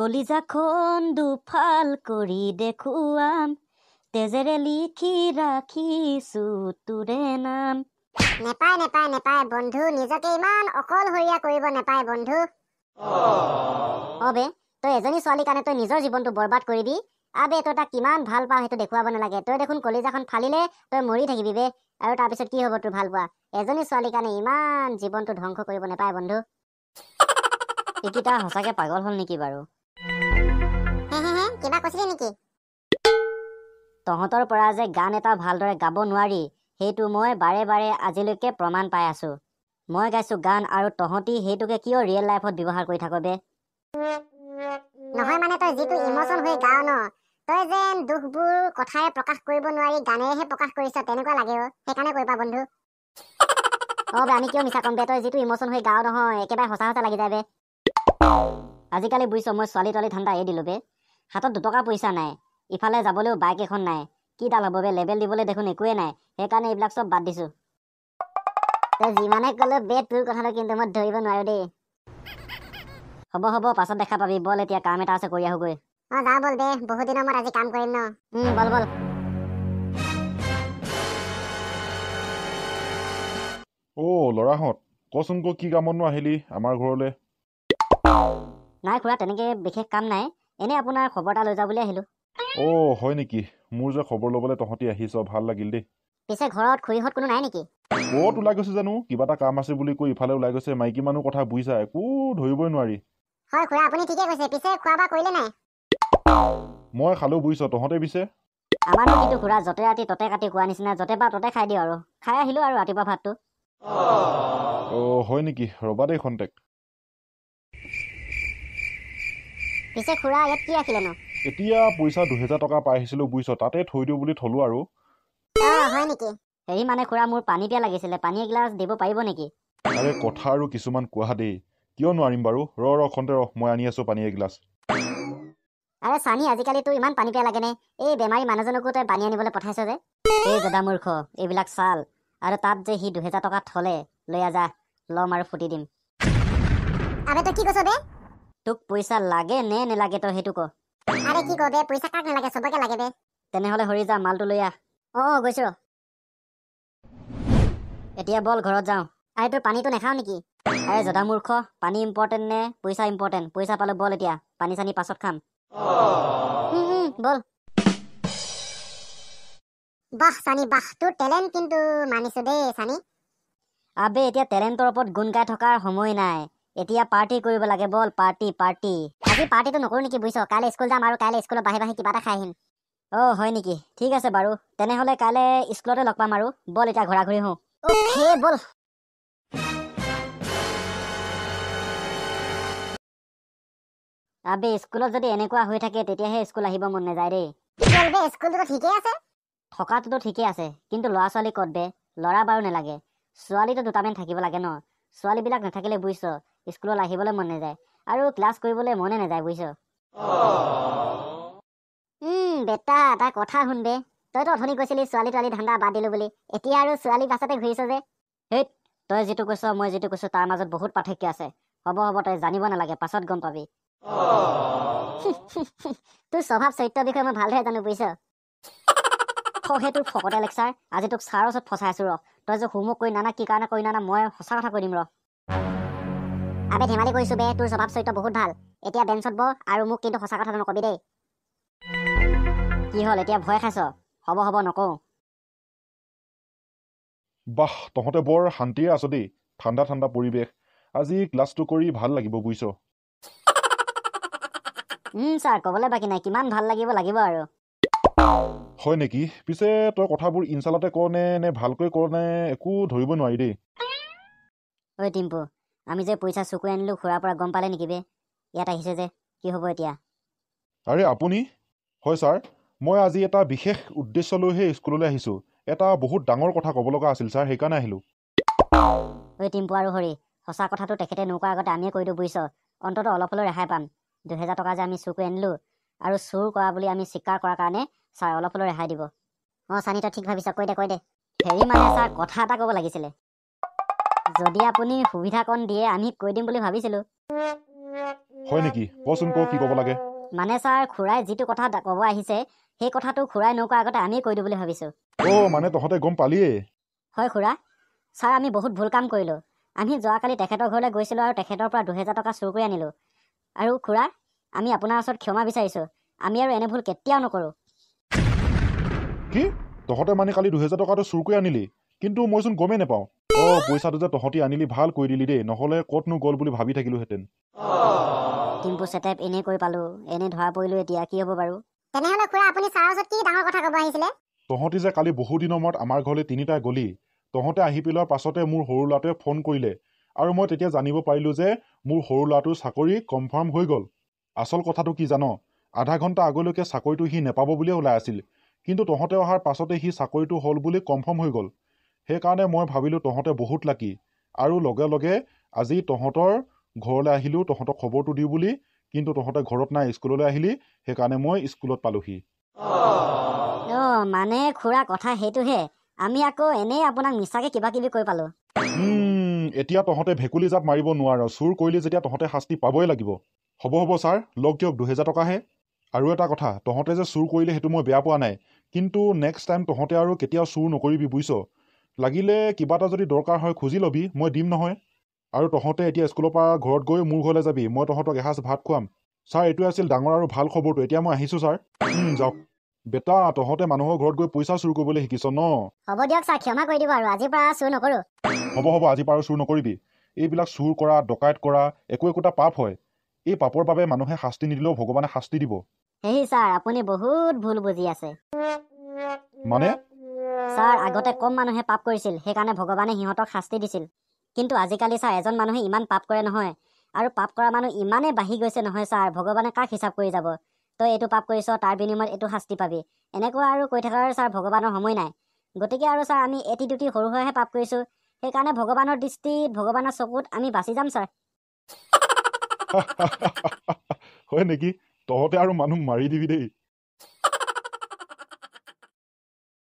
কলিজাখন দুফাল কৰি দেখুৱাম তেজেৰে লিখি ৰাখিছো তোৰে নাম নেপায় নেপায় নেপায় বন্ধু নিজকে ইমান অকলশৰীয়া কৰিব নেপায় বন্ধু অবে তই এজনী ছোৱালীৰ কাৰণে তই নিজৰ জীৱনটো বৰবাদ কৰিবি আবে তই তাক কিমান ভাল পাওঁ সেইটো দেখুৱাব নালাগে তই দেখোন কলিজাখন ফালিলে তই মৰি থাকিবি বে আৰু তাৰপিছত কি হ'ব তোৰ ভাল পোৱা এজনী ছোৱালীৰ কাৰণে ইমান জীৱনটো ধ্বংস কৰিব নেপায় বন্ধু তাৰ সঁচাকৈ পাগল হ'ল নেকি বাৰু কিবা কৈছিলি নেকি তহঁতৰ পৰা যে গান এটা ভালদৰে গাব নোৱাৰি সেইটো মই বাৰে বাৰে আজিলৈকে প্ৰমাণ পাই আছো মই গাইছো গান আৰু তহঁতি সেইটোকে কিয় ৰিয়েল লাইফত ব্যৱহাৰ কৰি থাক বে নহয় মানে তই যিটো ইম'চন হৈ গাঁও ন তই যেন দুখবোৰ কথাৰে প্ৰকাশ কৰিব নোৱাৰি গানেৰেহে প্ৰকাশ কৰিছ তেনেকুৱা লাগে অ সেইকাৰণে কৰিবা বন্ধু অ' আমি কিয় মিছা কম বে তই যিটো ইম'চন হৈ গাঁও নহয় একেবাৰে সঁচা সঁচা লাগি যায় বে আজিকালি বুজিছ মই ছোৱালী তোৱালী ধান্দা এৰি দিলোঁ বে হাতত দুটকা পইচা নাই ইফালে যাবলৈও বাইক এখন নাই কি ডাল হ'ব বে লেবেল দিবলৈ দেখোন একোৱেই নাই সেইকাৰণে এইবিলাক চব বাদ দিছোঁ তই যিমানে ক'লো বে তোৰ কথাটো কিন্তু মই ধৰিব নোৱাৰোঁ দেই হ'ব হ'ব পাছত দেখা পাবি বল এতিয়া কাম এটা আছে কৰি আহোগৈ অঁ যা বল দে বহুত দিনৰ মই আজি কাম কৰিম ন বল বল অ' ল'ৰাহঁত কচোন কি কামতনো আহিলি আমাৰ ঘৰলৈ নাই খুৰা তেনেকৈ বিশেষ কাম নাই এনেই আপোনাৰ খবৰ এটা লৈ যাওঁ বুলি আহিলোঁ অ' হয় নেকি মোৰ যে খবৰ ল'বলৈ তহঁতি আহিছ ভাল লাগিল দেই পিছে ঘৰত খুৰীহঁত কোনো নাই নেকি ক'ত ওলাই গৈছে জানো কিবা এটা কাম আছে বুলি কৈ ইফালে ওলাই গৈছে মাইকী মানুহ কথা বুজিছা একো ধৰিবই নোৱাৰি হয় খুৰা আপুনি ঠিকে কৈছে পিছে খোৱা বোৱা কৰিলে নাই মই খালো বুজিছ তহঁতে পিছে আমাৰ কিন্তু খুৰা য'তে ৰাতি ত'তে কাটি কোৱা নিচিনা য'তে পা ত'তে খাই দিওঁ আৰু খাই আহিলোঁ আৰু ৰাতিপুৱা ভাতটো অ' হয় নেকি ৰ'বা দেই খন্তেক পিছে খুৰা ইয়াত কি ৰাখিলেনো এতিয়া পইচা দুহেজাৰ টকা পাই আহিছিলোঁ বুজিছ তাতে থৈ দিওঁ বুলি থলোঁ আৰু হয় নেকি হেৰি মানে খুৰা মোৰ পানী পিয়া লাগিছিলে পানী এগিলাচ দিব পাৰিব নেকি আৰে কথা আৰু কিছুমান কোৱা দেই কিয় নোৱাৰিম বাৰু ৰ ৰ খন্তে ৰহ মই আনি আছোঁ পানী এগিলাচ আৰে চানি আজিকালি তোৰ ইমান পানী পিয়া লাগেনে এই বেমাৰী মানুহজনকো তই পানী আনিবলৈ পঠাইছ যে এই জদামূৰ্খ এইবিলাক চাল আৰু তাত যে সি দুহেজাৰ টকা থলে লৈ আজা ল'ম আৰু ফুটি দিম আৰে তই কি কৈছ দে তোক পইচা লাগে নে নেলাগে তই সেইটো কৰে কি কবে পইচা কাক নেলাগে চবকে লাগে বে তেনেহলে হৰি যা মালটো লৈ আহ অ গৈছো ৰ এতিয়া বল ঘৰত যাওঁ আই তোৰ পানীটো নেখাওঁ নেকি আৰে জদা মূৰ্খ পানী ইম্পৰ্টেণ্ট নে পইচা ইম্পৰ্টেণ্ট পইচা পালে বল এতিয়া পানী চানী পাছত খাম বল বাহ চানি বাহ তোৰ টেলেণ্ট কিন্তু মানিছো দেই চানি আবে এতিয়া টেলেণ্টৰ ওপৰত গুণ গাই থকাৰ সময় নাই এতিয়া পাৰ্টি কৰিব লাগে বল পাৰ্টি পাৰ্টি আজি পাৰ্টিটো নকৰোঁ নেকি বুজিছ কাইলৈ স্কুল যাম আৰু কাইলৈ স্কুলৰ বাহিৰে বাহিৰে কিবা এটা খাই আহিম অ' হয় নেকি ঠিক আছে বাৰু তেনেহ'লে কাইলৈ স্কুলতে লগ পাম আৰু বল এতিয়া ঘূৰা ঘূৰি হওঁ বল আবে স্কুলত যদি এনেকুৱা হৈ থাকে তেতিয়াহে স্কুল আহিব মন নাযায় দেই থকাটোতো ঠিকেই আছে কিন্তু ল'ৰা ছোৱালী ক'ত বে ল'ৰা বাৰু নেলাগে ছোৱালীটো দুটামান থাকিব লাগে ন ছোৱালীবিলাক নাথাকিলে বুজিছ স্কুলত আহিবলৈ মন নাযায় আৰু ক্লাছ কৰিবলৈ মনে নাযায় বুজিছ বেটা এটা কথা শুন দে তইতো অথনি কৈছিলি ছোৱালী তোৱালী ধান্দা বাদ দিলোঁ বুলি এতিয়া আৰু ছোৱালী বাছতে ঘূৰিছ যে হেইত তই যিটো কৈছ মই যিটো কৈছোঁ তাৰ মাজত বহুত পাৰ্থক্য আছে হ'ব হ'ব তই জানিব নালাগে পাছত গম পাবি তোৰ স্বভাৱ চৰিত্ৰৰ বিষয়ে মই ভালদৰে জানো বুজিছ সেইটো ফকতে লেকচাৰ আজি তোক ছাৰৰ ওচৰত ফচাইছোঁ ৰ তই যে হোমৱৰ্ক কৰি নানা কি কাৰণে কৰি নানা মই সঁচা কথা কৈ দিম ৰ আবে ধেমালি কৰিছোঁ বে তোৰ স্বভাৱ চৰিত্ৰ বহুত ভাল এতিয়া বেঞ্চত বহ আৰু মোক কিন্তু সঁচা কথাটো নকবি দেই কি হ'ল এতিয়া ভয় খাইছ হ'ব হ'ব নকওঁ বাহ তহঁতে বৰ শান্তিয়ে আছ দেই ঠাণ্ডা ঠাণ্ডা পৰিৱেশ আজি ক্লাছটো কৰি ভাল লাগিব বুজিছ ছাৰ ক'বলৈ বাকী নাই কিমান ভাল লাগিব লাগিব আৰু হয় নেকি পিছে তই কথাবোৰ ইনচালতে কৰনে নে ভালকৈ কৰনে একো ধৰিব নোৱাৰি দেই ঐ টিম্পু আমি যে পইচা চকুৱে আনিলোঁ খুৰাৰ পৰা গম পালে নেকি বে ইয়াত আহিছে যে কি হ'ব এতিয়া আৰে আপুনি হয় ছাৰ মই আজি এটা বিশেষ উদ্দেশ্য লৈহে স্কুললৈ আহিছোঁ এটা বহুত ডাঙৰ কথা ক'ব লগা আছিল ছাৰ সেইকাৰণে আহিলোঁ ঐ টিম্পু আৰু হৰি সঁচা কথাটো তেখেতে নোকোৱাৰ আগতে আমিয়ে কৈ দিওঁ বুজিছ অন্ততঃ অলপ হ'লেও ৰেহাই পাম দুহেজাৰ টকা যে আমি চকুৱে আনিলোঁ আৰু চুৰ কৰা বুলি আমি স্বীকাৰ কৰাৰ কাৰণে ছাৰ অলপ হ'লেও ৰেহাই দিব অঁ চানি তই ঠিক ভাবিছ কৈ দে কৈ দে হেৰি মানে ছাৰ কথা এটা ক'ব লাগিছিলে যদি আপুনি সুবিধাকণ দিয়ে আমি কৈ দিম বুলি ভাবিছিলোঁ হয় নেকি কচোন কি ক'ব লাগে মানে ছাৰ খুৰাই যিটো কথা ক'ব আহিছে সেই কথাটো খুৰাই নকৰাৰ আগতে আমি কৈ দিওঁ বুলি ভাবিছোঁ অ' মানে তহঁতে গম পালিয়েই হয় খুৰা ছাৰ আমি বহুত ভুল কাম কৰিলোঁ আমি যোৱাকালি তেখেতৰ ঘৰলৈ গৈছিলোঁ আৰু তেখেতৰ পৰা দুহেজাৰ টকা চুৰ কৰি আনিলোঁ আৰু খুৰা আমি আপোনাৰ ওচৰত ক্ষমা বিচাৰিছোঁ আমি আৰু এনে ভুল কেতিয়াও নকৰোঁ কি তহঁতে মানে কালি দুহেজাৰ টকাটো চুৰ কৰি আনিলি কিন্তু মইচোন গমেই নাপাওঁ অ পইচাটো যে তহঁতি আনিলি ভাল কৰি দিলি দেই নহলে কতনো গল বুলি ভাবি থাকিলোহেঁতেন তহঁতি যে কালি বহু মূৰত আমাৰ ঘৰলৈ তিনিটা গলি তহঁতে আহি পেলোৱাৰ পাছতে মোৰ সৰু ল'ৰাটোৱে ফোন কৰিলে আৰু মই তেতিয়া জানিব পাৰিলোঁ যে মোৰ সৰু ল'ৰাটোৰ চাকৰি কনফাৰ্ম হৈ গ'ল আচল কথাটো কি জান আধা ঘণ্টা আগলৈকে চাকৰিটো সি নেপাব বুলিয়ে ওলাই আছিল কিন্তু তহঁতে অহাৰ পাছতে সি চাকৰিটো হ'ল বুলি কনফাৰ্ম হৈ গ'ল সেইকাৰণে মই ভাবিলোঁ তহঁতে বহুত লাকি আৰু লগে লগে আজি তহঁতৰ ঘৰলৈ আহিলোঁ তহঁতক খবৰটো দিওঁ বুলি কিন্তু তহঁতে ঘৰত নাই স্কুললৈ আহিলি সেইকাৰণে মই স্কুলত পালোহি মানে খুৰা কথা সেইটোহে আমি আকৌ এনেই আপোনাক মিছাকৈ কিবা কিবি কৈ পালোঁ এতিয়া তহঁতে ভেকুলী জাপ মাৰিব নোৱাৰ চুৰ কৰিলে যেতিয়া তহঁতে শাস্তি পাবই লাগিব হ'ব হ'ব ছাৰ লগ দিয়ক দুহেজাৰ টকাহে আৰু এটা কথা তহঁতে যে চুৰ কৰিলে সেইটো মই বেয়া পোৱা নাই কিন্তু নেক্সট টাইম তহঁতে আৰু কেতিয়াও চুৰ নকৰিবি বুজিছ লাগিলে কিবা এটা যদি দৰকাৰ হয় খুজি ল'বি মই দিম নহয় আৰু তহঁতে এতিয়া স্কুলৰ পৰা ঘৰত গৈ মোৰ ঘৰলৈ যাবি মই তহঁতক এসাঁজ ভাত খুৱাম ছাৰ এইটোৱে আছিল ডাঙৰ আৰু ভাল খবৰটো এতিয়া মই আহিছোঁ ছাৰ যাওক বেটা তহঁতে মানুহৰ ঘৰত গৈ পইচা চুৰ কৰিবলৈ শিকিছ ন হ'ব দিয়ক ছাৰ ক্ষমা কৰি দিব আৰু আজিৰ পৰা চুৰ নকৰোঁ হ'ব হ'ব আজিৰ পৰা চুৰ নকৰিবি এইবিলাক চুৰ কৰা ডকাইত কৰা একো একোটা পাপ হয় এই পাপৰ বাবে মানুহে শাস্তি নিদিলেও ভগৱানে শাস্তি দিব হেহি ছাৰ আপুনি বহুত ভুল বুজি আছে মানে ছাৰ আগতে কম মানুহে পাপ কৰিছিল সেইকাৰণে ভগৱানে সিহঁতক শাস্তি দিছিল কিন্তু আজিকালি ছাৰ এজন মানুহে ইমান পাপ কৰে নহয় আৰু পাপ কৰা মানুহ ইমানেই বাঢ়ি গৈছে নহয় ছাৰ ভগৱানে কাক হিচাপ কৰি যাব তই এইটো পাপ কৰিছ তাৰ বিনিময়ত এইটো শাস্তি পাবি এনেকুৱা আৰু কৈ থকাৰ ছাৰ ভগৱানৰ সময় নাই গতিকে আৰু ছাৰ আমি এটি দুটি সৰু হৈহে পাপ কৰিছোঁ সেইকাৰণে ভগৱানৰ দৃষ্টিত ভগৱানৰ চকুত আমি বাচি যাম ছাৰ হয় নেকি তহঁতে আৰু মানুহ মাৰি দিবি দেই